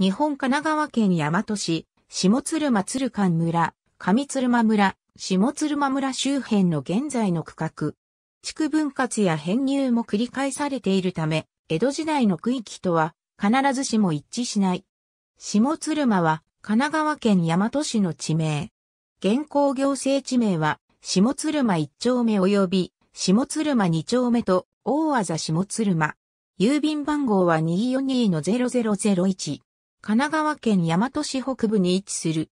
日本神奈川県大和市、下鶴間鶴間村、上鶴間村、下鶴間村周辺の現在の区画。地区分割や編入も繰り返されているため、江戸時代の区域とは必ずしも一致しない。下鶴間は神奈川県大和市の地名。現行行政地名は下鶴間1丁目及び下鶴間2丁目と大技下鶴間。郵便番号は242-0001。神奈川県大和市北部に位置する。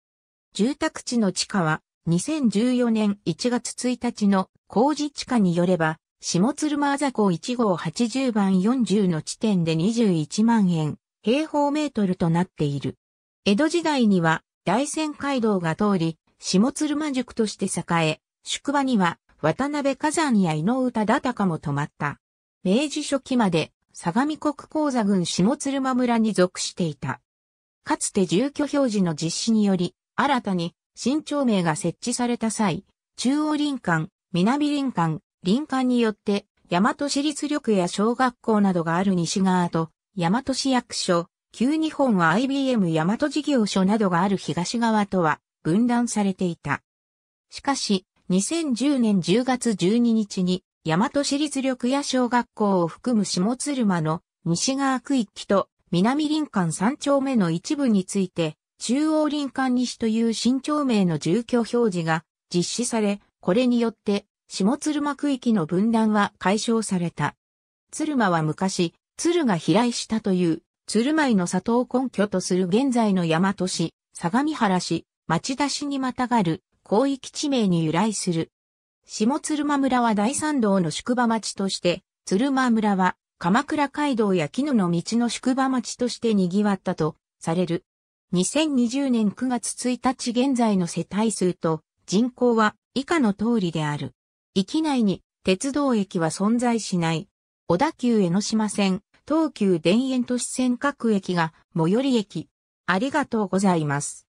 住宅地の地価は2014年1月1日の工事地価によれば、下鶴間座港1号80番40の地点で21万円、平方メートルとなっている。江戸時代には大仙街道が通り、下鶴間塾として栄え、宿場には渡辺火山や井の忠田も泊まった。明治初期まで相模国鉱座郡下鶴間村に属していた。かつて住居表示の実施により、新たに新町名が設置された際、中央林間、南林間、林間によって、大和市立緑や小学校などがある西側と、大和市役所、旧日本は IBM 大和事業所などがある東側とは分断されていた。しかし、2010年10月12日に、大和市立緑や小学校を含む下鶴間の西側区域と南林間三丁目の一部について、中央林間西という新町名の住居表示が実施され、これによって下鶴間区域の分断は解消された。鶴間は昔、鶴が飛来したという、鶴舞の里を根拠とする現在の大和市、相模原市、町田市にまたがる広域地名に由来する。下鶴間村は第三道の宿場町として、鶴間村は鎌倉街道や絹の道の宿場町として賑わったとされる。2020年9月1日現在の世帯数と人口は以下の通りである。域内に鉄道駅は存在しない。小田急江ノ島線、東急田園都市線各駅が最寄り駅。ありがとうございます。